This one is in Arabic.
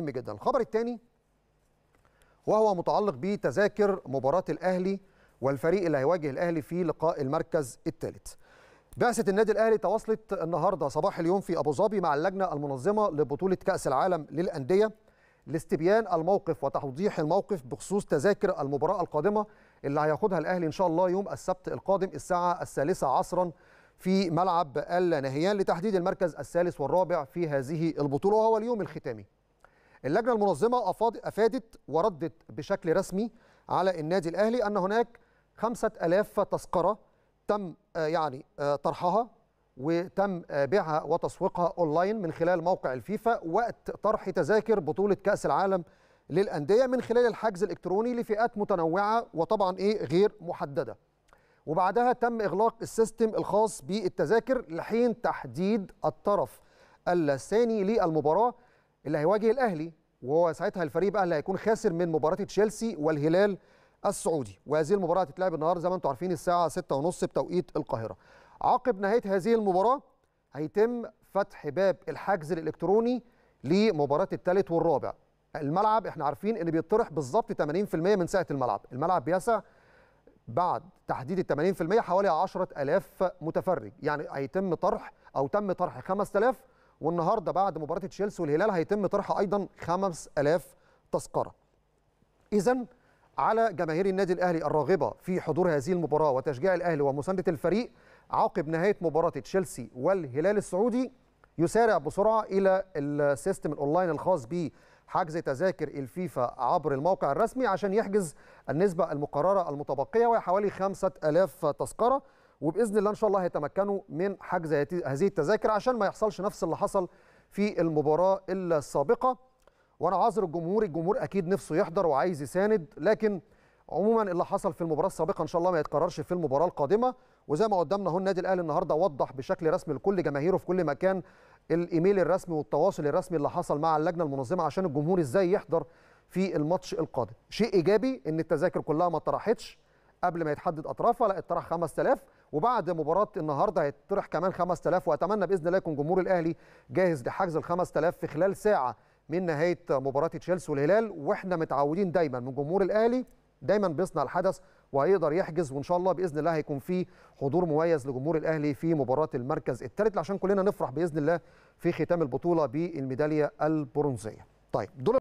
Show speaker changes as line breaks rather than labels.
مهم جدا الخبر الثاني وهو متعلق بتذاكر مباراة الأهلي والفريق اللي هيواجه الأهلي في لقاء المركز الثالث بعثة النادي الأهلي تواصلت النهارده صباح اليوم في أبو ظبي مع اللجنة المنظمة لبطولة كأس العالم للأندية لاستبيان الموقف وتوضيح الموقف بخصوص تذاكر المباراة القادمة اللي هياخدها الأهلي إن شاء الله يوم السبت القادم الساعة الثالثة عصرا في ملعب نهيان لتحديد المركز الثالث والرابع في هذه البطولة وهو اليوم الختامي اللجنه المنظمه افادت وردت بشكل رسمي على النادي الاهلي ان هناك 5000 تذكره تم آه، يعني آه، طرحها وتم آه، بيعها وتسويقها اونلاين من خلال موقع الفيفا وقت طرح تذاكر بطوله كاس العالم للانديه من خلال الحجز الالكتروني لفئات متنوعه وطبعا ايه غير محدده وبعدها تم اغلاق السيستم الخاص بالتذاكر لحين تحديد الطرف الثاني للمباراه اللي هيواجه الاهلي وهو ساعتها الفريق بقى اللي هيكون خاسر من مباراه تشيلسي والهلال السعودي وهذه المباراه هتتلعب النهارده زي ما انتم عارفين الساعه 6:30 بتوقيت القاهره عقب نهايه هذه المباراه هيتم فتح باب الحجز الالكتروني لمباراه الثالث والرابع الملعب احنا عارفين ان بيطرح بالظبط 80% من سعه الملعب الملعب بيسع بعد تحديد ال 80% حوالي 10000 متفرج يعني هيتم طرح او تم طرح 5000 والنهارده بعد مباراه تشيلسي والهلال هيتم طرح ايضا 5000 تذكره. اذا على جماهير النادي الاهلي الراغبه في حضور هذه المباراه وتشجيع الاهلي ومسانده الفريق عقب نهايه مباراه تشيلسي والهلال السعودي يسارع بسرعه الى السيستم الاونلاين الخاص به حجز تذاكر الفيفا عبر الموقع الرسمي عشان يحجز النسبه المقرره المتبقيه وهي حوالي 5000 تذكره وباذن الله ان شاء الله هيتمكنوا من حجز هذه التذاكر عشان ما يحصلش نفس اللي حصل في المباراه السابقه وانا عذر الجمهور الجمهور اكيد نفسه يحضر وعايز يساند لكن عموما اللي حصل في المباراه السابقه ان شاء الله ما يتكررش في المباراه القادمه وزي ما قدامنا اهو النادي الاهلي النهارده وضح بشكل رسمي لكل جماهيره في كل مكان الايميل الرسمي والتواصل الرسمي اللي حصل مع اللجنه المنظمه عشان الجمهور ازاي يحضر في الماتش القادم شيء ايجابي ان التذاكر كلها ما طرحتش قبل ما يتحدد اطرافها لا اتطرح 5000 وبعد مباراه النهارده هيطرح كمان 5000 واتمنى باذن الله يكون جمهور الاهلي جاهز لحجز ال 5000 في خلال ساعه من نهايه مباراه تشيلسي والهلال واحنا متعودين دايما من جمهور الاهلي دايما بيصنع الحدث وهيقدر يحجز وان شاء الله باذن الله هيكون في حضور مميز لجمهور الاهلي في مباراه المركز الثالث عشان كلنا نفرح باذن الله في ختام البطوله بالميداليه البرونزيه. طيب دول